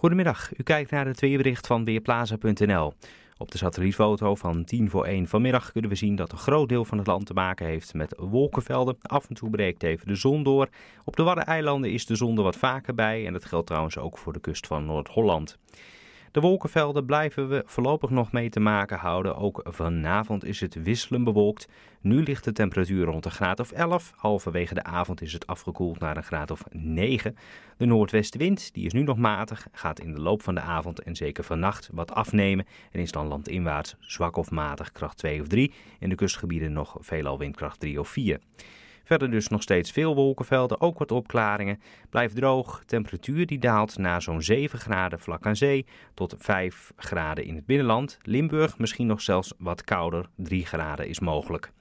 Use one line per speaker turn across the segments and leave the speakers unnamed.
Goedemiddag, u kijkt naar het weerbericht van Weerplaza.nl. Op de satellietfoto van 10 voor 1 vanmiddag kunnen we zien dat een groot deel van het land te maken heeft met wolkenvelden. Af en toe breekt even de zon door. Op de Waddeneilanden is de zon er wat vaker bij en dat geldt trouwens ook voor de kust van Noord-Holland. De wolkenvelden blijven we voorlopig nog mee te maken houden. Ook vanavond is het wisselend bewolkt. Nu ligt de temperatuur rond een graad of 11. Halverwege de avond is het afgekoeld naar een graad of 9. De noordwestenwind, die is nu nog matig, gaat in de loop van de avond en zeker vannacht wat afnemen. En is dan landinwaarts zwak of matig kracht 2 of 3. In de kustgebieden nog veelal windkracht 3 of 4. Verder dus nog steeds veel wolkenvelden, ook wat opklaringen. Blijft droog, temperatuur die daalt naar zo'n 7 graden vlak aan zee tot 5 graden in het binnenland. Limburg misschien nog zelfs wat kouder, 3 graden is mogelijk.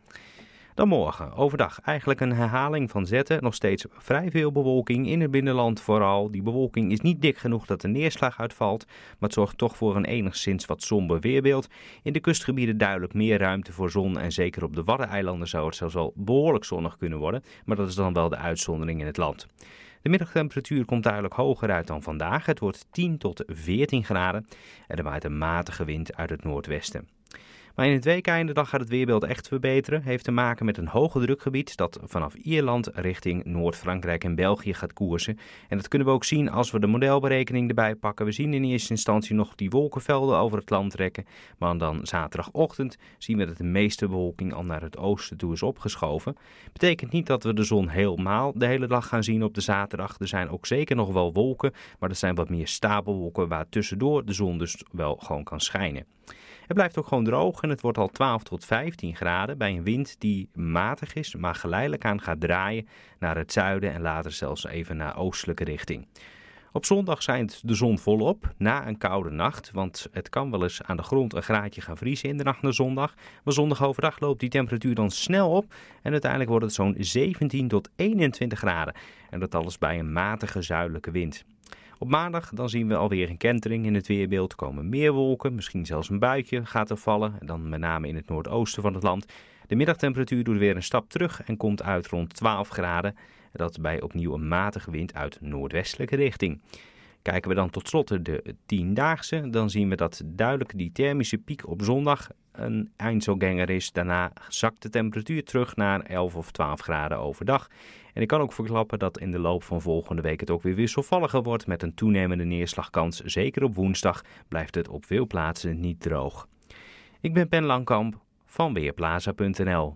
Dan morgen, overdag eigenlijk een herhaling van zetten. Nog steeds vrij veel bewolking in het binnenland vooral. Die bewolking is niet dik genoeg dat de neerslag uitvalt, maar het zorgt toch voor een enigszins wat somber weerbeeld. In de kustgebieden duidelijk meer ruimte voor zon en zeker op de Waddeneilanden zou het zelfs wel behoorlijk zonnig kunnen worden, maar dat is dan wel de uitzondering in het land. De middagtemperatuur komt duidelijk hoger uit dan vandaag. Het wordt 10 tot 14 graden en er waait een matige wind uit het noordwesten. Maar in het einde dan gaat het weerbeeld echt verbeteren. Heeft te maken met een hoge drukgebied dat vanaf Ierland richting Noord-Frankrijk en België gaat koersen. En dat kunnen we ook zien als we de modelberekening erbij pakken. We zien in eerste instantie nog die wolkenvelden over het land trekken. Maar dan zaterdagochtend zien we dat de meeste bewolking al naar het oosten toe is opgeschoven. Betekent niet dat we de zon helemaal de hele dag gaan zien op de zaterdag. Er zijn ook zeker nog wel wolken, maar dat zijn wat meer stapelwolken waar tussendoor de zon dus wel gewoon kan schijnen. Het blijft ook gewoon droog en het wordt al 12 tot 15 graden bij een wind die matig is, maar geleidelijk aan gaat draaien naar het zuiden en later zelfs even naar oostelijke richting. Op zondag schijnt de zon volop na een koude nacht, want het kan wel eens aan de grond een graadje gaan vriezen in de nacht naar zondag. Maar zondag overdag loopt die temperatuur dan snel op en uiteindelijk wordt het zo'n 17 tot 21 graden. En dat alles bij een matige zuidelijke wind. Op maandag dan zien we alweer een kentering in het weerbeeld. Komen meer wolken, misschien zelfs een buitje gaat er vallen. En dan met name in het noordoosten van het land. De middagtemperatuur doet weer een stap terug en komt uit rond 12 graden. Dat bij opnieuw een matige wind uit noordwestelijke richting. Kijken we dan tot slot de tiendaagse, dan zien we dat duidelijk die thermische piek op zondag een eindselganger is. Daarna zakt de temperatuur terug naar 11 of 12 graden overdag. En ik kan ook verklappen dat in de loop van volgende week het ook weer wisselvalliger wordt met een toenemende neerslagkans. Zeker op woensdag blijft het op veel plaatsen niet droog. Ik ben Ben Langkamp van Weerplaza.nl.